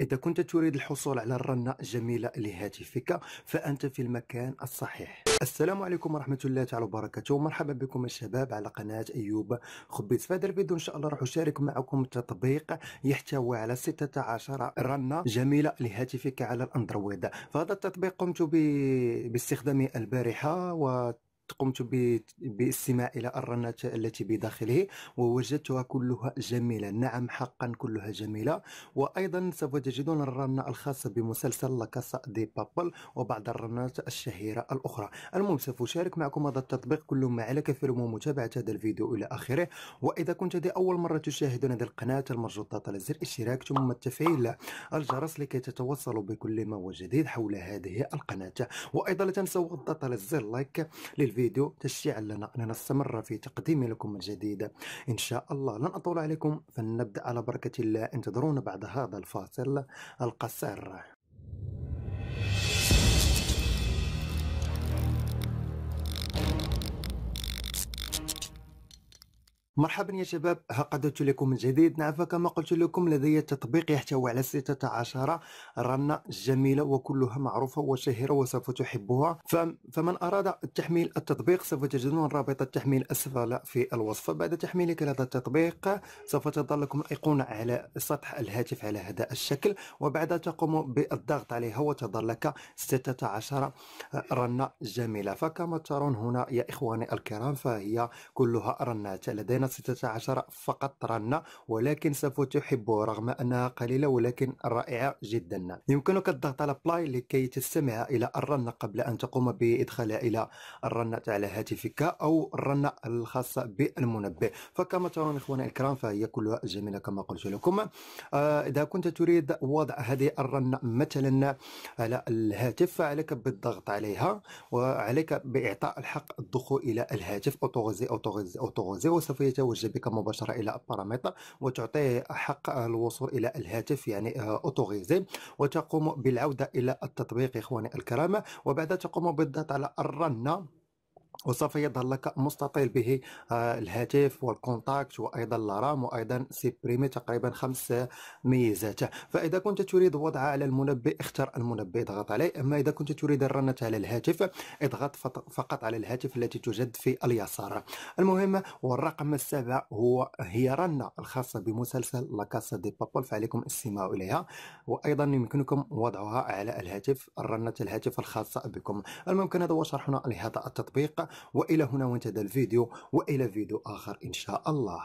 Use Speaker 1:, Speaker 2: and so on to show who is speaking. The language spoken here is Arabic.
Speaker 1: إذا كنت تريد الحصول على الرنة الجميلة لهاتفك فأنت في المكان الصحيح السلام عليكم ورحمة الله تعالى وبركاته مرحبا بكم الشباب على قناة أيوب خبيز في هذا الفيديو إن شاء الله راح أشارك معكم تطبيق يحتوي على 16 رنة جميلة لهاتفك على الأندرويد فهذا التطبيق قمت باستخدامه البارحة و قمت باستماع إلى الرنات التي بداخله ووجدتها كلها جميلة نعم حقا كلها جميلة وأيضا سوف تجدون الرنة الخاصة بمسلسل لاكاسا دي بابل وبعض الرنات الشهيرة الأخرى المهم سوف أشارك معكم هذا التطبيق كل ما عليك في متابعة هذا الفيديو إلى آخره وإذا كنت دي أول مرة تشاهدون هذه القناة المرجو على زر الاشتراك ثم تفعيل الجرس لكي تتوصلوا بكل ما هو جديد حول هذه القناة وأيضا لا تنسوا الضغط على زر لايك للفيديو الفيديو تشجيعا لنا أن نستمر في تقديم لكم الجديد إن شاء الله لن أطول عليكم فلنبدأ على بركة الله انتظرونا بعد هذا الفاصل القصير مرحبا يا شباب ها قدمت لكم من جديد نعم فكما قلت لكم لدي تطبيق يحتوي على 16 رنة جميلة وكلها معروفة وشهيرة وسوف تحبها فمن أراد تحميل التطبيق سوف تجدون رابط التحميل أسفل في الوصف بعد تحميلك لهذا التطبيق سوف تظهر لكم الأيقونة على سطح الهاتف على هذا الشكل وبعدها تقوم بالضغط عليها وتظهر لك 16 رنة جميلة فكما ترون هنا يا إخواني الكرام فهي كلها رنات لدينا 16 فقط رنا ولكن سوف تحبه رغم أنها قليلة ولكن رائعة جدا يمكنك الضغط على بلاي لكي تستمع إلى الرنة قبل أن تقوم بإدخالها إلى الرنة على هاتفك أو الرنة الخاصة بالمنبه فكما ترون إخواني الكرام فهي كلها جميلة كما قلت لكم آه، إذا كنت تريد وضع هذه الرنة مثلا على الهاتف فعليك بالضغط عليها وعليك بإعطاء الحق الدخول إلى الهاتف أوتوغوزي أوتوغوزي أوتوغوزي وسوف يتوجه بك مباشره الى الباراميتر وتعطيه حق الوصول الى الهاتف يعني آه، اوتوريزي وتقوم بالعوده الى التطبيق اخواني الكرام وبعدها تقوم بالضغط على الرنه وسوف يظهر لك مستطيل به آه، الهاتف والكونتاكت وايضا الرام وايضا سيبريمي تقريبا خمس ميزات فاذا كنت تريد وضعها على المنبه اختر المنبه اضغط عليه اما اذا كنت تريد الرنه على الهاتف اضغط فقط على الهاتف التي توجد في اليسار المهم والرقم السابع هو هي رنه الخاصه بمسلسل لاكاسا دي بابول فعليكم الاستماع اليها وايضا يمكنكم وضعها على الهاتف رنه الهاتف الخاصه بكم الممكن هذا هو شرحنا لهذا التطبيق وإلى هنا وانتهى الفيديو وإلى فيديو آخر إن شاء الله